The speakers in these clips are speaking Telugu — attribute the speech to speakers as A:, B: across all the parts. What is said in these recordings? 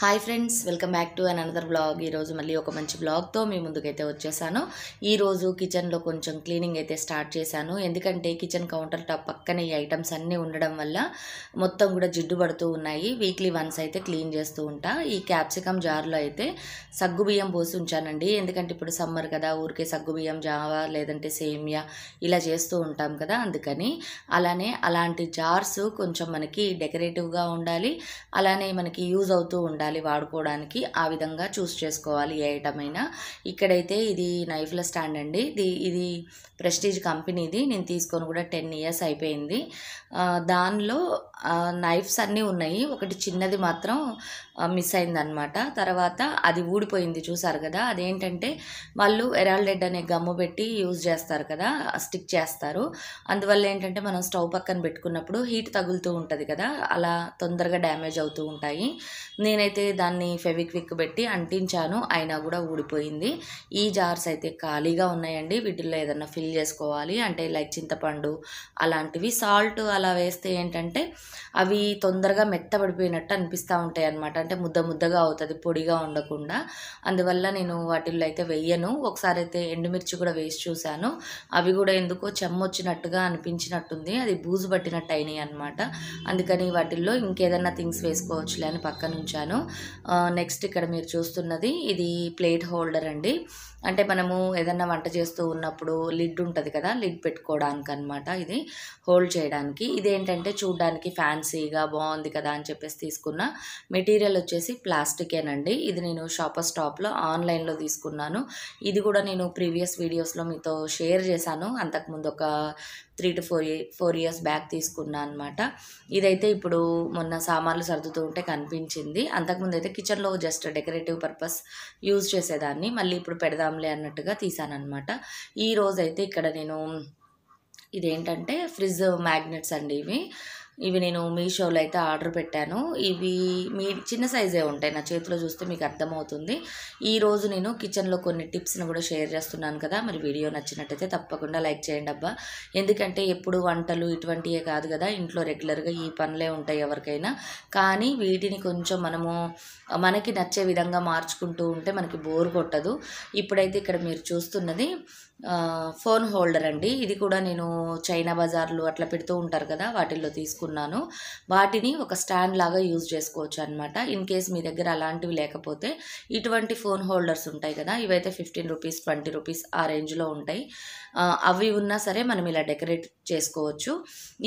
A: hi friends welcome back to an another blog ఈరోజు మళ్ళీ ఒక మంచి బ్లాగ్తో మీ ముందుకైతే వచ్చేసాను ఈరోజు కిచెన్లో కొంచెం క్లీనింగ్ అయితే స్టార్ట్ చేశాను ఎందుకంటే కిచెన్ కౌంటర్ టాప్ పక్కన ఈ ఐటమ్స్ అన్నీ ఉండడం వల్ల మొత్తం కూడా జిడ్డు పడుతూ ఉన్నాయి వీక్లీ వన్స్ అయితే క్లీన్ చేస్తూ ఉంటా ఈ క్యాప్సికమ్ జార్లో అయితే సగ్గు బియ్యం పోసి ఉంచానండి ఎందుకంటే ఇప్పుడు సమ్మర్ కదా ఊరికే సగ్గు బియ్యం జావా లేదంటే సేమియా ఇలా చేస్తూ ఉంటాం కదా అందుకని అలానే అలాంటి జార్స్ కొంచెం మనకి డెకరేటివ్గా ఉండాలి అలానే మనకి యూజ్ అవుతూ ఉండాలి ఉండాలి వాడుకోవడానికి ఆ విధంగా చూస్ చేసుకోవాలి ఏ ఐటమ్ అయినా ఇక్కడైతే ఇది నైఫ్ల స్టాండ్ అండి ఇది ప్రెస్టీజ్ కంపెనీది నేను తీసుకొని కూడా టెన్ ఇయర్స్ అయిపోయింది దానిలో నైఫ్స్ అన్నీ ఉన్నాయి ఒకటి చిన్నది మాత్రం మిస్ అనమాట తర్వాత అది ఊడిపోయింది చూసారు కదా అదేంటంటే వాళ్ళు ఎరాల్డెడ్ అనే గమ్ము పెట్టి యూజ్ చేస్తారు కదా స్టిక్ చేస్తారు అందువల్ల ఏంటంటే మనం స్టవ్ పక్కన పెట్టుకున్నప్పుడు హీట్ తగులుతూ ఉంటుంది కదా అలా తొందరగా డ్యామేజ్ అవుతూ ఉంటాయి నేనైతే అయితే దాన్ని ఫెవిక్విక్ పెట్టి అంటించాను అయినా కూడా ఊడిపోయింది ఈ జార్స్ అయితే ఖాళీగా ఉన్నాయండి వీటిల్లో ఏదన్నా ఫిల్ చేసుకోవాలి అంటే లైక్ చింతపండు అలాంటివి సాల్ట్ అలా వేస్తే ఏంటంటే అవి తొందరగా మెత్తబడిపోయినట్టు అనిపిస్తూ ఉంటాయి అనమాట అంటే ముద్ద ముద్దగా అవుతుంది పొడిగా ఉండకుండా అందువల్ల నేను వాటిల్లో అయితే వెయ్యను ఒకసారి అయితే ఎండుమిర్చి కూడా వేసి చూశాను అవి కూడా ఎందుకో చెమ్మొచ్చినట్టుగా అనిపించినట్టుంది అది బూజు పట్టినట్టు అయినాయి అనమాట అందుకని వాటిల్లో ఇంకేదన్నా థింగ్స్ వేసుకోవచ్చులే అని పక్కన ఉంచాను నెక్స్ట్ ఇక్కడ మీరు చూస్తున్నది ఇది ప్లేట్ హోల్డర్ అండి అంటే మనము ఏదన్నా వంట చేస్తూ ఉన్నప్పుడు లిడ్ ఉంటుంది కదా లిడ్ పెట్టుకోవడానికి అనమాట ఇది హోల్డ్ చేయడానికి ఇదేంటంటే చూడడానికి ఫ్యాన్సీగా బాగుంది కదా అని చెప్పేసి తీసుకున్న మెటీరియల్ వచ్చేసి ప్లాస్టికేనండి ఇది నేను షాపర్ స్టాప్లో ఆన్లైన్లో తీసుకున్నాను ఇది కూడా నేను ప్రీవియస్ వీడియోస్లో మీతో షేర్ చేశాను అంతకుముందు ఒక three to four four years back తీసుకున్నా అనమాట ఇదైతే ఇప్పుడు మొన్న సామాన్లు సర్దుతూ ఉంటే కనిపించింది అంతకుముందు అయితే కిచెన్లో జస్ట్ డెకరేటివ్ పర్పస్ యూజ్ చేసేదాన్ని మళ్ళీ ఇప్పుడు పెడదాం తీద్దాంలే అన్నట్టుగా తీసానమాట ఈరోజైతే ఇక్కడ నేను ఇదేంటంటే ఫ్రిడ్జ్ మ్యాగ్నెట్స్ అండి ఇవి ఇవి నేను మీషోలో అయితే ఆర్డర్ పెట్టాను ఇవి మీ చిన్న సైజే ఉంటాయి నా చేతిలో చూస్తే మీకు అర్థమవుతుంది ఈరోజు నేను కిచెన్లో కొన్ని టిప్స్ని కూడా షేర్ చేస్తున్నాను కదా మరి వీడియో నచ్చినట్టయితే తప్పకుండా లైక్ చేయండి అబ్బా ఎందుకంటే ఎప్పుడు వంటలు ఇటువంటివే కాదు కదా ఇంట్లో రెగ్యులర్గా ఈ పనులే ఉంటాయి ఎవరికైనా కానీ వీటిని కొంచెం మనము మనకి నచ్చే విధంగా మార్చుకుంటూ ఉంటే మనకి బోర్ కొట్టదు ఇప్పుడైతే ఇక్కడ మీరు చూస్తున్నది ఫోన్ హోల్డర్ అండి ఇది కూడా నేను చైనా బజార్లు అట్లా పెడుతూ ఉంటారు కదా వాటిల్లో తీసుకున్నాను వాటిని ఒక స్టాండ్ లాగా యూజ్ చేసుకోవచ్చు అనమాట ఇన్ కేస్ మీ దగ్గర అలాంటివి లేకపోతే ఇటువంటి ఫోన్ హోల్డర్స్ ఉంటాయి కదా ఇవైతే ఫిఫ్టీన్ రూపీస్ ట్వంటీ రూపీస్ ఆ రేంజ్లో ఉంటాయి అవి ఉన్నా సరే మనం ఇలా డెకరేట్ చేసుకోవచ్చు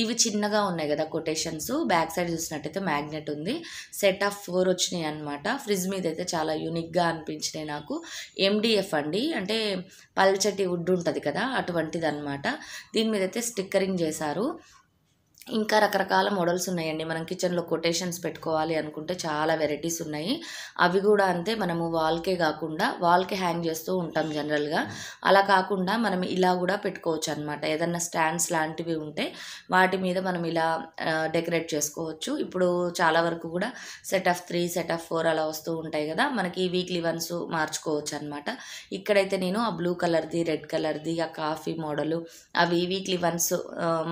A: ఇవి చిన్నగా ఉన్నాయి కదా కొటేషన్స్ బ్యాక్ సైడ్ చూసినట్టయితే మ్యాగ్నెట్ ఉంది సెట్ ఆఫ్ ఫోర్ వచ్చినాయి అనమాట ఫ్రిడ్జ్ మీద అయితే చాలా యూనిక్గా అనిపించినాయి నాకు ఎండిఎఫ్ అండి అంటే పల్చటి వుడ్ ఉంటుంది కదా అటువంటిది అనమాట దీని మీద అయితే స్టిక్కరింగ్ చేశారు ఇంకా రకరకాల మోడల్స్ ఉన్నాయండి మనం కిచెన్లో కొటేషన్స్ పెట్టుకోవాలి అనుకుంటే చాలా వెరైటీస్ ఉన్నాయి అవి కూడా అంతే మనము వాల్కే కాకుండా వాల్కే హ్యాంగ్ చేస్తూ ఉంటాం జనరల్గా అలా కాకుండా మనం ఇలా కూడా పెట్టుకోవచ్చు అనమాట ఏదన్నా స్టాండ్స్ లాంటివి ఉంటే వాటి మీద మనం ఇలా డెకరేట్ చేసుకోవచ్చు ఇప్పుడు చాలా వరకు కూడా set of three set of four అలా వస్తూ ఉంటాయి కదా మనకి వీక్లీ వన్స్ మార్చుకోవచ్చు అనమాట ఇక్కడైతే నేను ఆ బ్లూ కలర్ది రెడ్ కలర్ది ఆ కాఫీ మోడలు అవి వీక్లీ వన్స్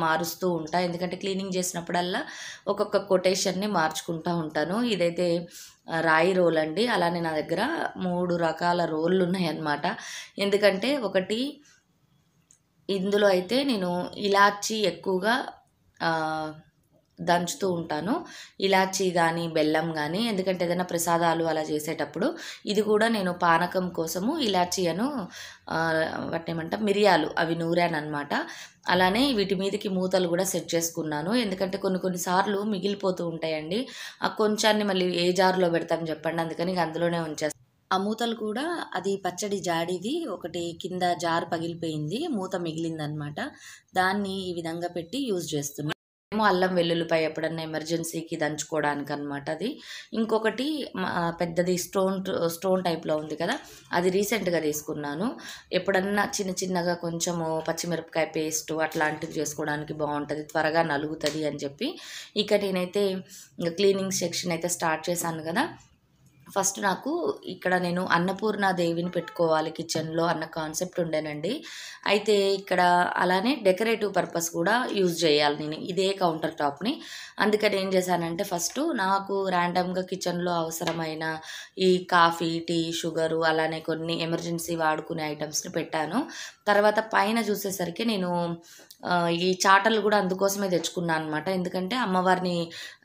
A: మారుస్తూ ఉంటాయి ఎందుకంటే క్లీనింగ్ చేసినప్పుడల్లా ఒక్కొక్క కొటేషన్ని మార్చుకుంటూ ఉంటాను ఇదైతే రాయి రోల్ అండి అలానే నా దగ్గర మూడు రకాల రోళ్ళు ఉన్నాయన్నమాట ఎందుకంటే ఒకటి ఇందులో అయితే నేను ఇలాచి ఎక్కువగా దంచుతూ ఉంటాను ఇలాచి కానీ బెల్లం కానీ ఎందుకంటే ఏదైనా ప్రసాదాలు అలా చేసేటప్పుడు ఇది కూడా నేను పానకం కోసము ఇలాచి అను ఏమంటా మిరియాలు అవి నూరానమాట అలానే వీటి మీదకి మూతలు కూడా సెట్ చేసుకున్నాను ఎందుకంటే కొన్ని కొన్నిసార్లు మిగిలిపోతూ ఉంటాయండి ఆ కొంచాన్ని మళ్ళీ ఏ జారులో పెడతాం చెప్పండి అందుకని అందులోనే ఉంచేస్తాను ఆ మూతలు కూడా అది పచ్చడి జాడిది ఒకటి కింద జార్ పగిలిపోయింది మూత మిగిలిందనమాట దాన్ని ఈ విధంగా పెట్టి యూజ్ చేస్తున్నాను ఏమో అల్లం వెల్లుల్లిపాయ ఎప్పుడన్నా ఎమర్జెన్సీకి దంచుకోవడానికి అనమాట అది ఇంకొకటి పెద్దది స్టోన్ స్టోన్ టైప్లో ఉంది కదా అది రీసెంట్గా తీసుకున్నాను ఎప్పుడన్నా చిన్న చిన్నగా కొంచెము పచ్చిమిరపకాయ పేస్ట్ అట్లాంటివి చేసుకోవడానికి బాగుంటుంది త్వరగా నలుగుతుంది అని చెప్పి ఇక నేనైతే క్లీనింగ్ సెక్షన్ అయితే స్టార్ట్ చేశాను కదా ఫస్ట్ నాకు ఇక్కడ నేను అన్నపూర్ణ దేవిని పెట్టుకోవాలి కిచెన్లో అన్న కాన్సెప్ట్ ఉండేనండి అయితే ఇక్కడ అలానే డెకరేటివ్ పర్పస్ కూడా యూజ్ చేయాలి నేను ఇదే కౌంటర్ టాప్ని అందుకని ఏం చేశానంటే ఫస్ట్ నాకు ర్యాండమ్గా కిచెన్లో అవసరమైన ఈ కాఫీ టీ షుగరు అలానే కొన్ని ఎమర్జెన్సీ వాడుకునే ఐటమ్స్ని పెట్టాను తర్వాత పైన చూసేసరికి నేను ఈ చాటలు కూడా అందుకోసమే తెచ్చుకున్నాను అనమాట ఎందుకంటే అమ్మవారిని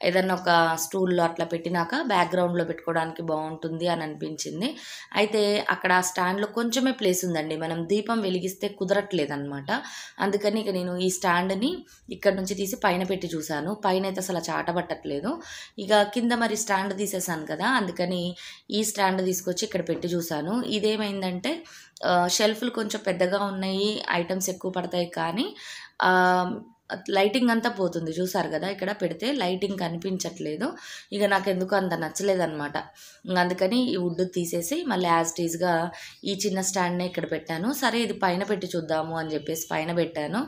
A: ఏదన్నా ఒక స్టూల్లో అట్లా పెట్టినాక బ్యాక్గ్రౌండ్లో పెట్టుకోవడానికి బాగుంటుంది అని అనిపించింది అయితే అక్కడ స్టాండ్లో కొంచెమే ప్లేస్ ఉందండి మనం దీపం వెలిగిస్తే కుదరట్లేదనమాట అందుకని ఇక నేను ఈ స్టాండ్ని ఇక్కడ నుంచి తీసి పైన పెట్టి చూశాను పైన అయితే అసలు చాట పట్టట్లేదు ఇక కింద మరి స్టాండ్ తీసేసాను కదా అందుకని ఈ స్టాండ్ తీసుకొచ్చి ఇక్కడ పెట్టి చూశాను ఇదేమైందంటే షెల్ఫ్లు కొంచెం పెద్దగా ఉన్నాయి ఐటమ్స్ ఎక్కువ పడతాయి కానీ లైటింగ్ అంతా పోతుంది చూసారు కదా ఇక్కడ పెడితే లైటింగ్ కనిపించట్లేదు ఇక నాకు ఎందుకు అంత నచ్చలేదు అనమాట అందుకని ఈ వుడ్ తీసేసి మళ్ళీ యాజ్ టీజ్గా ఈ చిన్న స్టాండ్నే ఇక్కడ పెట్టాను సరే ఇది పైన పెట్టి చూద్దాము అని చెప్పేసి పైన పెట్టాను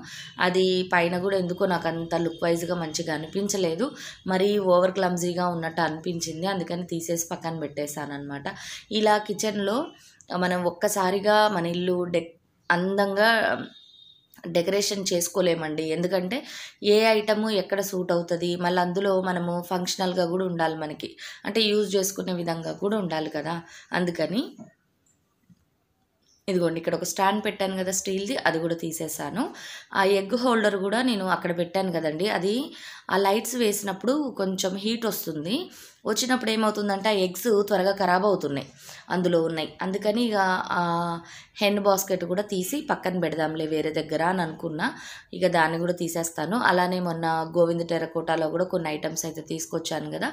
A: అది పైన కూడా ఎందుకో నాకు అంత లుక్ వైజ్గా మంచిగా అనిపించలేదు మరీ ఓవర్ క్లమ్జీగా ఉన్నట్టు అనిపించింది అందుకని తీసేసి పక్కన పెట్టేశాను అనమాట ఇలా కిచెన్లో మనం ఒక్కసారిగా మన ఇల్లు డెక్ అందంగా డెకరేషన్ చేసుకోలేమండి ఎందుకంటే ఏ ఐటము ఎక్కడ సూట్ అవుతుంది మళ్ళీ అందులో మనము ఫంక్షనల్గా కూడా ఉండాలి మనకి అంటే యూజ్ చేసుకునే విధంగా కూడా ఉండాలి కదా అందుకని ఇదిగోండి ఇక్కడ ఒక స్టాండ్ పెట్టాను కదా స్టీల్ది అది కూడా తీసేసాను ఆ ఎగ్ హోల్డర్ కూడా నేను అక్కడ పెట్టాను కదండి అది ఆ లైట్స్ వేసినప్పుడు కొంచెం హీట్ వస్తుంది వచ్చినప్పుడు ఏమవుతుందంటే ఆ ఎగ్స్ త్వరగా ఖరాబ్ అవుతున్నాయి అందులో ఉన్నాయి అందుకని ఇక హెన్ బాస్కెట్ కూడా తీసి పక్కన పెడదాంలే వేరే దగ్గర అని అనుకున్నా ఇక దాన్ని కూడా తీసేస్తాను అలానే మొన్న గోవింద టెరకోటాలో కూడా కొన్ని ఐటమ్స్ అయితే తీసుకొచ్చాను కదా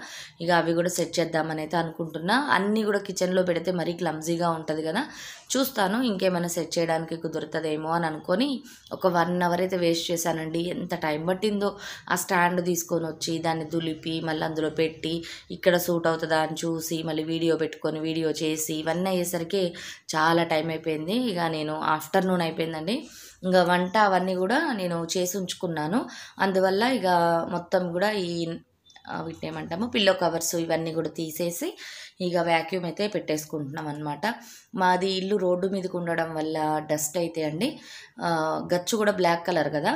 A: ఇక అవి కూడా సెట్ చేద్దామని అయితే అనుకుంటున్నా అన్నీ కూడా కిచెన్లో పెడితే మరీ క్లమ్జీగా ఉంటుంది కదా చూస్తాను ఇంకేమైనా సెట్ చేయడానికి కుదురుతుందేమో అని అనుకొని ఒక వన్ అవర్ అయితే వేస్ట్ చేశానండి ఎంత టైం పట్టిందో ఆ స్టాండ్ తీసుకొని వచ్చి దాన్ని దులిపి మళ్ళీ అందులో పెట్టి ఈ ఇక్కడ సూట్ అవుతుందా అని చూసి మళ్ళీ వీడియో పెట్టుకొని వీడియో చేసి ఇవన్నీ అయ్యేసరికి చాలా టైం అయిపోయింది ఇక నేను ఆఫ్టర్నూన్ అయిపోయిందండి ఇంకా వంట అవన్నీ కూడా నేను చేసి ఉంచుకున్నాను అందువల్ల ఇక మొత్తం కూడా ఈ వీటి ఏమంటాము పిల్లో కవర్స్ ఇవన్నీ కూడా తీసేసి ఇక వ్యాక్యూమ్ అయితే పెట్టేసుకుంటున్నాం అనమాట మాది ఇల్లు రోడ్డు మీదకి ఉండడం వల్ల డస్ట్ అయితే అండి గచ్చు కూడా బ్లాక్ కలర్ కదా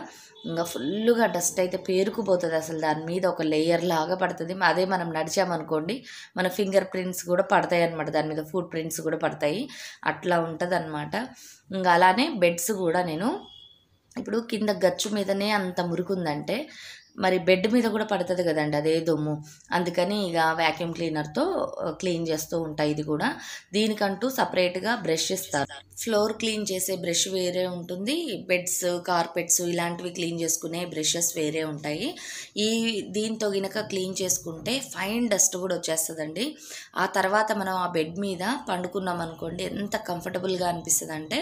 A: ఇంకా ఫుల్గా డస్ట్ అయితే పేరుకుపోతుంది అసలు దాని మీద ఒక లేయర్ లాగా పడుతుంది అదే మనం నడిచామనుకోండి మన ఫింగర్ ప్రింట్స్ కూడా పడతాయి అనమాట దాని మీద ఫుడ్ ప్రింట్స్ కూడా పడతాయి అట్లా ఉంటుంది అనమాట ఇంకా అలానే బెడ్స్ కూడా నేను ఇప్పుడు కింద గచ్చు మీదనే అంత మురుకుందంటే మరి బెడ్ మీద కూడా పడుతుంది కదండి అదే దుమ్ము అందుకని ఇక వ్యాక్యూమ్ క్లీనర్తో క్లీన్ చేస్తూ ఉంటాయి ఇది కూడా దీనికంటూ సపరేట్గా బ్రష్ ఇస్తారు ఫ్లోర్ క్లీన్ చేసే బ్రష్ వేరే ఉంటుంది బెడ్స్ కార్పెట్స్ ఇలాంటివి క్లీన్ చేసుకునే బ్రషెస్ వేరే ఉంటాయి ఈ దీంతో గినక క్లీన్ చేసుకుంటే ఫైన్ డస్ట్ కూడా వచ్చేస్తుందండి ఆ తర్వాత మనం ఆ బెడ్ మీద పండుకున్నాం అనుకోండి ఎంత కంఫర్టబుల్గా అనిపిస్తుంది అంటే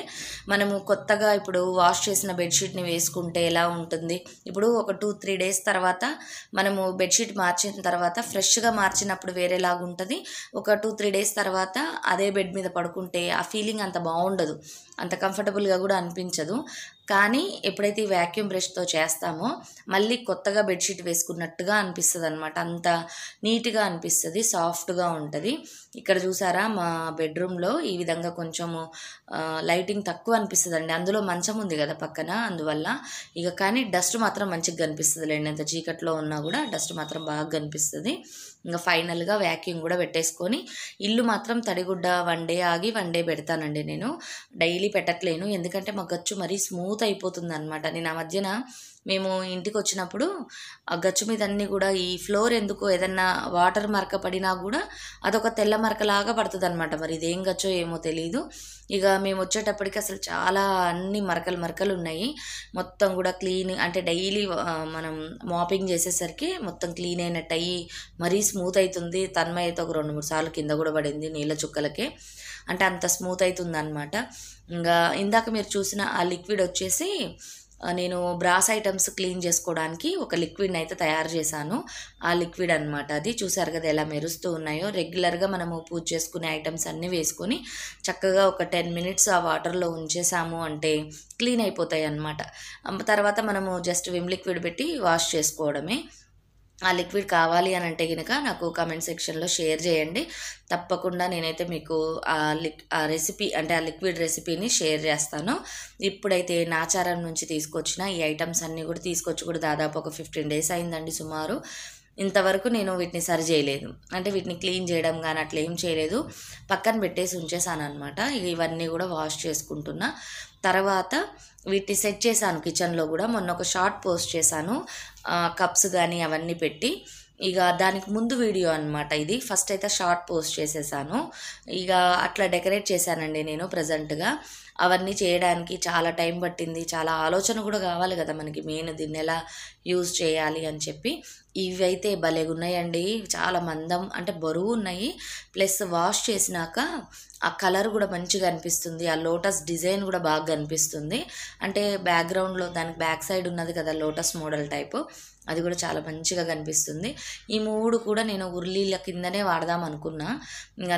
A: మనము కొత్తగా ఇప్పుడు వాష్ చేసిన బెడ్షీట్ని వేసుకుంటే ఎలా ఉంటుంది ఇప్పుడు ఒక టూ త్రీ డేస్ తర్వాత మనము బెడ్షీట్ మార్చిన తర్వాత ఫ్రెష్గా మార్చినప్పుడు వేరేలాగా ఉంటుంది ఒక టూ త్రీ డేస్ తర్వాత అదే బెడ్ మీద పడుకుంటే ఆ ఫీలింగ్ అంత బాగుండదు అంత కంఫర్టబుల్గా కూడా అనిపించదు కానీ ఎప్పుడైతే వ్యాక్యూమ్ బ్రష్తో చేస్తామో మళ్ళీ కొత్తగా బెడ్షీట్ వేసుకున్నట్టుగా అనిపిస్తుంది అనమాట అంత నీట్గా అనిపిస్తుంది సాఫ్ట్గా ఉంటుంది ఇక్కడ చూసారా మా బెడ్రూమ్లో ఈ విధంగా కొంచెము లైటింగ్ తక్కువ అనిపిస్తుంది అండి అందులో మంచం ఉంది కదా పక్కన అందువల్ల ఇక కానీ డస్ట్ మాత్రం మంచిగా కనిపిస్తుంది లేండి ఎంత చీకట్లో ఉన్నా కూడా డస్ట్ మాత్రం బాగా కనిపిస్తుంది ఇంకా ఫైనల్గా వ్యాక్యూమ్ కూడా పెట్టేసుకొని ఇల్లు మాత్రం తడిగుడ్డ వన్ డే ఆగి వన్ డే పెడతానండి నేను డైలీ పెట్టట్లేను ఎందుకంటే మా గచ్చు మరీ స్మూత్ అయిపోతుంది అనమాట నేను ఆ మధ్యన మేము ఇంటికి వచ్చినప్పుడు ఆ గచ్చు మీద అన్నీ కూడా ఈ ఫ్లోర్ ఎందుకు ఏదన్నా వాటర్ మరక పడినా కూడా అదొక తెల్ల మరకలాగా పడుతుంది అనమాట మరి ఇదేం గచ్చో ఏమో తెలియదు ఇక మేము వచ్చేటప్పటికి అసలు చాలా అన్ని మరకలు మరకలు ఉన్నాయి మొత్తం కూడా క్లీన్ అంటే డైలీ మనం మాపింగ్ చేసేసరికి మొత్తం క్లీన్ అయినట్టు అయ్యి మరీ స్మూత్ అవుతుంది తన్మయ్యత ఒక రెండు మూడు సార్లు కింద కూడా పడింది నీళ్ళ చుక్కలకే అంటే అంత స్మూత్ అవుతుంది అనమాట ఇంకా ఇందాక మీరు చూసిన ఆ లిక్విడ్ వచ్చేసి నేను బ్రాస్ ఐటమ్స్ క్లీన్ చేసుకోవడానికి ఒక లిక్విడ్ని అయితే తయారు చేశాను ఆ లిక్విడ్ అనమాట అది చూసారు కదా ఎలా మెరుస్తూ ఉన్నాయో రెగ్యులర్గా మనము పూజ చేసుకునే ఐటమ్స్ అన్నీ వేసుకొని చక్కగా ఒక టెన్ మినిట్స్ ఆ వాటర్లో ఉంచేసాము అంటే క్లీన్ అయిపోతాయి అనమాట తర్వాత మనము జస్ట్ విమ్ లిక్విడ్ పెట్టి వాష్ చేసుకోవడమే ఆ లిక్విడ్ కావాలి అని అంటే కనుక నాకు కమెంట్ సెక్షన్లో షేర్ చేయండి తప్పకుండా నేనైతే మీకు ఆ లిక్ ఆ రెసిపీ అంటే ఆ లిక్విడ్ రెసిపీని షేర్ చేస్తాను ఇప్పుడైతే నాచారం నుంచి తీసుకొచ్చిన ఈ ఐటమ్స్ అన్నీ కూడా తీసుకొచ్చి కూడా దాదాపు ఒక ఫిఫ్టీన్ డేస్ అయిందండి సుమారు ఇంతవరకు నేను వీటిని సరి చేయలేదు అంటే వీటిని క్లీన్ చేయడం కానీ అట్లా ఏం చేయలేదు పక్కన పెట్టేసి ఉంచేసాను అనమాట ఇవన్నీ కూడా వాష్ చేసుకుంటున్నా తర్వాత వీటిని సెట్ చేశాను కిచెన్లో కూడా మొన్న ఒక షార్ట్ పోస్ట్ చేశాను కప్స్ కానీ అవన్నీ పెట్టి ఇక దానికి ముందు వీడియో అనమాట ఇది ఫస్ట్ అయితే షార్ట్ పోస్ట్ చేసేసాను ఇక అట్లా డెకరేట్ చేశానండి నేను ప్రజెంట్గా అవన్నీ చేయడానికి చాలా టైం పట్టింది చాలా ఆలోచన కూడా కావాలి కదా మనకి మెయిన్ దీన్ని ఎలా యూజ్ చేయాలి అని చెప్పి ఇవైతే భలేగా ఉన్నాయండి చాలా మందం అంటే బరువు ఉన్నాయి ప్లస్ వాష్ చేసినాక ఆ కలర్ కూడా మంచిగా అనిపిస్తుంది ఆ లోటస్ డిజైన్ కూడా బాగా కనిపిస్తుంది అంటే బ్యాక్గ్రౌండ్లో దానికి బ్యాక్ సైడ్ ఉన్నది కదా లోటస్ మోడల్ టైపు అది కూడా చాలా మంచిగా కనిపిస్తుంది ఈ మూడు కూడా నేను ఉర్లీల కిందనే వాడదాం అనుకున్నా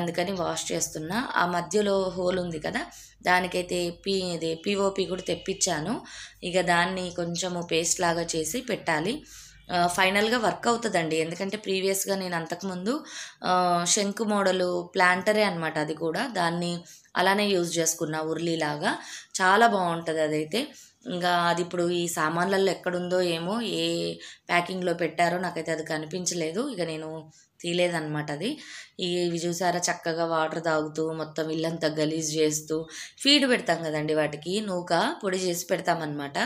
A: అందుకని వాష్ చేస్తున్నా ఆ మధ్యలో హోల్ ఉంది కదా దానికైతే పీ ఇది పీఓపి కూడా తెప్పించాను ఇక దాన్ని కొంచెము పేస్ట్ లాగా చేసి పెట్టాలి ఫైనల్గా వర్క్ అవుతుందండి ఎందుకంటే ప్రీవియస్గా నేను అంతకుముందు శంకు మోడలు ప్లాంటరే అనమాట అది కూడా దాన్ని అలానే యూజ్ చేసుకున్నా ఉర్లీలాగా చాలా బాగుంటుంది అదైతే ఇంకా అది ఇప్పుడు ఈ సామాన్లలో ఎక్కడుందో ఏమో ఏ ప్యాకింగ్లో పెట్టారో నాకైతే అది కనిపించలేదు ఇక నేను తీలేదనమాట అది ఇవి చూసారా చక్కగా వాటర్ తాగుతూ మొత్తం ఇల్లంతా గలీజ్ చేస్తూ ఫీడ్ పెడతాం కదండి వాటికి నూక పొడి చేసి పెడతామన్నమాట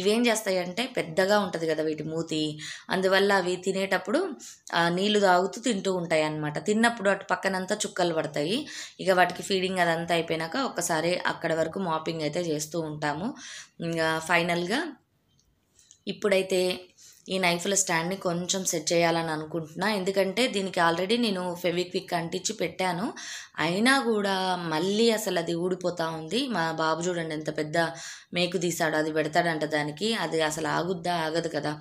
A: ఇవేం చేస్తాయంటే పెద్దగా ఉంటుంది కదా వీటి మూతి అందువల్ల అవి తినేటప్పుడు నీళ్లు తాగుతూ తింటూ ఉంటాయి అన్నమాట తిన్నప్పుడు అటు పక్కనంతా చుక్కలు పడతాయి ఇక వాటికి ఫీడింగ్ అదంతా అయిపోయినాక ఒక్కసారి అక్కడ వరకు మాపింగ్ అయితే చేస్తూ ఉంటాము ఇంకా ఫైనల్గా ఇప్పుడైతే ఈ నైఫ్ల స్టాండ్ని కొంచెం సెట్ చేయాలని అనుకుంటున్నా ఎందుకంటే దీనికి ఆల్రెడీ నేను ఫెవిక్విక్ అంటించి పెట్టాను అయినా కూడా మళ్ళీ అసలు అది ఊడిపోతూ ఉంది మా బాబు చూడండి ఎంత పెద్ద మేకు తీసాడు అది పెడతాడంట దానికి అది అసలు ఆగుద్దా ఆగదు కదా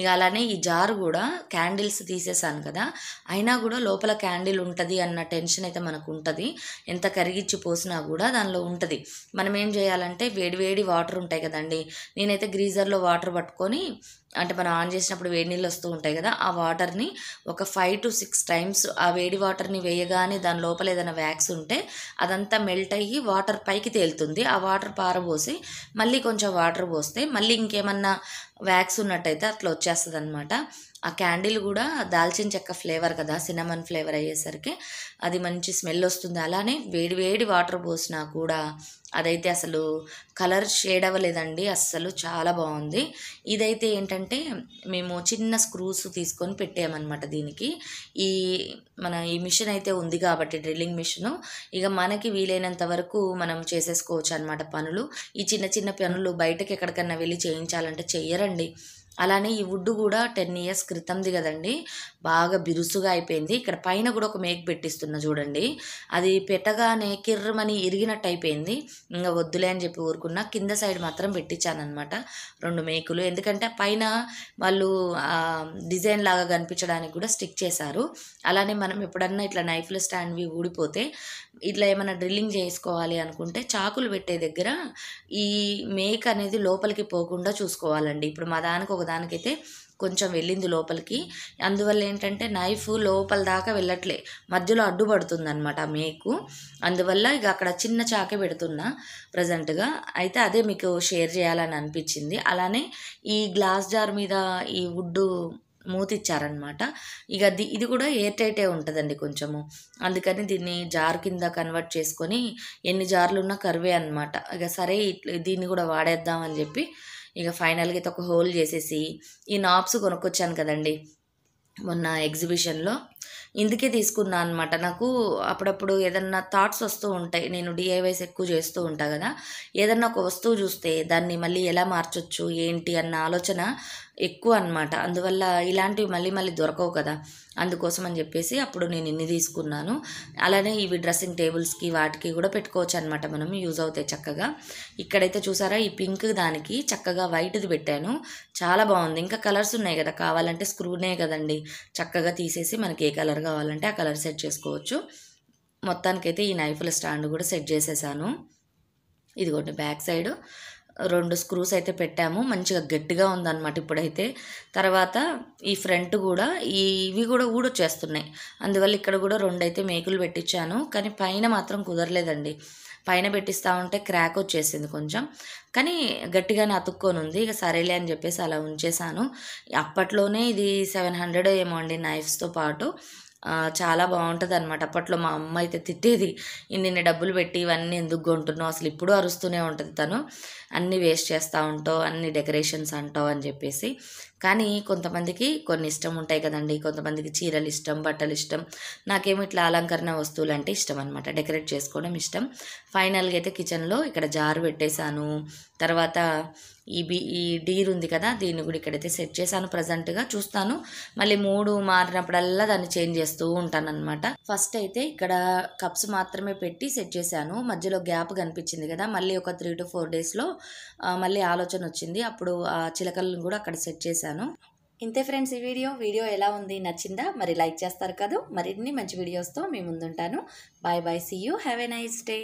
A: ఇక అలానే ఈ జార్ కూడా క్యాండిల్స్ తీసేసాను కదా అయినా కూడా లోపల క్యాండిల్ ఉంటుంది అన్న టెన్షన్ అయితే మనకు ఉంటుంది ఎంత కరిగిచ్చి పోసినా కూడా దానిలో ఉంటుంది మనం ఏం చేయాలంటే వేడివేడి వాటర్ ఉంటాయి కదండి నేనైతే గ్రీజర్లో వాటర్ పట్టుకొని అంటే మనం ఆన్ చేసినప్పుడు వేడి నీళ్ళు వస్తూ ఉంటాయి కదా ఆ వాటర్ని ఒక ఫైవ్ టు సిక్స్ టైమ్స్ ఆ వేడి వాటర్ని వేయగానే దాని లోపల ఏదైనా వ్యాక్స్ ఉంటే అదంతా మెల్ట్ అయ్యి వాటర్ పైకి తేలుతుంది ఆ వాటర్ పారబోసి మళ్ళీ కొంచెం వాటర్ పోస్తే మళ్ళీ ఇంకేమన్నా వ్యాక్స్ ఉన్నట్టయితే అట్లా వచ్చేస్తుంది అనమాట ఆ క్యాండిల్ కూడా దాల్చిన చెక్క ఫ్లేవర్ కదా సినమన్ ఫ్లేవర్ అయ్యేసరికి అది మంచి స్మెల్ వస్తుంది అలానే వేడి వేడి వాటర్ పోసినా కూడా అదైతే అసలు కలర్ షేడ్ అవ్వలేదండి అస్సలు చాలా బాగుంది ఇదైతే ఏంటంటే మేము చిన్న స్క్రూస్ తీసుకొని పెట్టామన్నమాట దీనికి ఈ మన ఈ మిషన్ అయితే ఉంది కాబట్టి డ్రిల్లింగ్ మిషన్ ఇక మనకి వీలైనంత వరకు మనం చేసేసుకోవచ్చు అనమాట పనులు ఈ చిన్న చిన్న పనులు బయటకి ఎక్కడికన్నా వెళ్ళి చేయించాలంటే చెయ్యరండి అలానే ఈ వుడ్ కూడా టెన్ ఇయర్స్ క్రితంది కదండి బాగా బిరుసుగా అయిపోయింది ఇక్కడ పైన కూడా ఒక మేక్ పెట్టిస్తున్నా చూడండి అది పెట్టగానే కిర్రమని ఇరిగినట్టు అయిపోయింది ఇంకా వద్దులే అని చెప్పి ఊరుకున్నా కింద సైడ్ మాత్రం పెట్టించానమాట రెండు మేకులు ఎందుకంటే పైన వాళ్ళు డిజైన్ లాగా కనిపించడానికి కూడా స్టిక్ చేశారు అలానే మనం ఎప్పుడన్నా ఇట్లా నైఫ్లు స్టాండ్వి ఊడిపోతే ఇట్లా ఏమైనా డ్రిల్లింగ్ చేసుకోవాలి అనుకుంటే చాకులు పెట్టే దగ్గర ఈ మేక్ అనేది లోపలికి పోకుండా చూసుకోవాలండి ఇప్పుడు మా దానికి ఒక దానికైతే కొంచెం వెళ్ళింది లోపలికి అందువల్ల ఏంటంటే నైఫ్ లోపల దాకా వెళ్ళట్లే మధ్యలో అడ్డుపడుతుంది అనమాట మేకు అందువల్ల ఇక అక్కడ చిన్న చాకే పెడుతున్నా ప్రజెంట్గా అయితే అదే మీకు షేర్ చేయాలని అనిపించింది అలానే ఈ గ్లాస్ జార్ మీద ఈ వుడ్ మూతిచ్చారనమాట ఇక ది ఇది కూడా ఎయిర్ టైటే ఉంటుందండి కొంచెము అందుకని దీన్ని జార్ కింద కన్వర్ట్ చేసుకొని ఎన్ని జార్లు ఉన్నా కరువే అనమాట ఇక సరే దీన్ని కూడా వాడేద్దాం అని చెప్పి ఇక ఫైనల్గా అయితే ఒక హోల్ చేసేసి ఈ నాబ్స్ కొనుక్కొచ్చాను కదండి మొన్న ఎగ్జిబిషన్లో ఇందుకే తీసుకున్నా అనమాట నాకు అప్పుడప్పుడు ఏదన్నా థాట్స్ వస్తూ ఉంటాయి నేను డిఐవైస్ ఎక్కువ చేస్తూ ఉంటా కదా ఏదన్నా ఒక వస్తువు చూస్తే దాన్ని మళ్ళీ ఎలా మార్చొచ్చు ఏంటి అన్న ఆలోచన ఎక్కువ అనమాట అందువల్ల ఇలాంటివి మళ్ళీ మళ్ళీ దొరకవు కదా అందుకోసం అని చెప్పేసి అప్పుడు నేను ఇన్ని తీసుకున్నాను అలానే ఇవి డ్రెస్సింగ్ టేబుల్స్కి వాటికి కూడా పెట్టుకోవచ్చు అనమాట మనం యూజ్ అవుతాయి చక్కగా ఇక్కడైతే చూసారా ఈ పింక్ దానికి చక్కగా వైట్ది పెట్టాను చాలా బాగుంది ఇంకా కలర్స్ ఉన్నాయి కదా కావాలంటే స్క్రూనే కదండి చక్కగా తీసేసి మనకి ఏ కలర్ కావాలంటే ఆ కలర్ సెట్ చేసుకోవచ్చు మొత్తానికైతే ఈ నైఫ్ల స్టాండ్ కూడా సెట్ చేసేసాను ఇదిగోండి బ్యాక్ సైడ్ రెండు స్క్రూస్ అయితే పెట్టాము మంచిగా గట్టిగా ఉందన్నమాట ఇప్పుడైతే తర్వాత ఈ ఫ్రంట్ కూడా ఇవి కూడా ఊడొచ్చేస్తున్నాయి అందువల్ల ఇక్కడ కూడా రెండు అయితే మేకులు పెట్టించాను కానీ పైన మాత్రం కుదరలేదండి పైన పెట్టిస్తూ ఉంటే క్రాక్ వచ్చేసింది కొంచెం కానీ గట్టిగానే అతుక్కొని ఉంది ఇక సరేలే అని చెప్పేసి అలా ఉంచేశాను అప్పట్లోనే ఇది సెవెన్ హండ్రెడ్ ఏమో అండి నైఫ్స్తో పాటు చాలా బాగుంటుంది అనమాట అప్పట్లో మా అమ్మ అయితే తిట్టేది ఇన్ని డబ్బులు పెట్టి ఇవన్నీ ఎందుకు కొంటున్నావు అసలు ఇప్పుడు అరుస్తూనే ఉంటుంది తను అన్నీ వేస్ట్ చేస్తూ ఉంటావు అన్ని డెకరేషన్స్ అంటావు అని చెప్పేసి కానీ కొంతమందికి కొన్ని ఇష్టం ఉంటాయి కదండి కొంతమందికి చీరలు ఇష్టం బట్టలు ఇష్టం నాకేమి ఇట్లా అలంకరణ వస్తువులు అంటే ఇష్టం అనమాట డెకరేట్ చేసుకోవడం ఇష్టం ఫైనల్గా అయితే కిచెన్లో ఇక్కడ జారు పెట్టేశాను తర్వాత ఈ బి ఈ డీర్ ఉంది కదా దీన్ని కూడా ఇక్కడైతే సెట్ చేశాను ప్రజెంట్గా చూస్తాను మళ్ళీ మూడు మారినప్పుడల్లా దాన్ని చేంజ్ చేస్తూ అనమాట ఫస్ట్ అయితే ఇక్కడ కప్స్ మాత్రమే పెట్టి సెట్ చేశాను మధ్యలో గ్యాప్ కనిపించింది కదా మళ్ళీ ఒక త్రీ టు ఫోర్ డేస్లో మళ్ళీ ఆలోచన వచ్చింది అప్పుడు ఆ చిలకలను కూడా అక్కడ సెట్ చేశాను ఇంతే ఫ్రెండ్స్ ఈ వీడియో వీడియో ఎలా ఉంది నచ్చిందా మరి లైక్ చేస్తారు కదా మరిన్ని మంచి వీడియోస్తో మీ ముందుంటాను bye bye see you have a nice day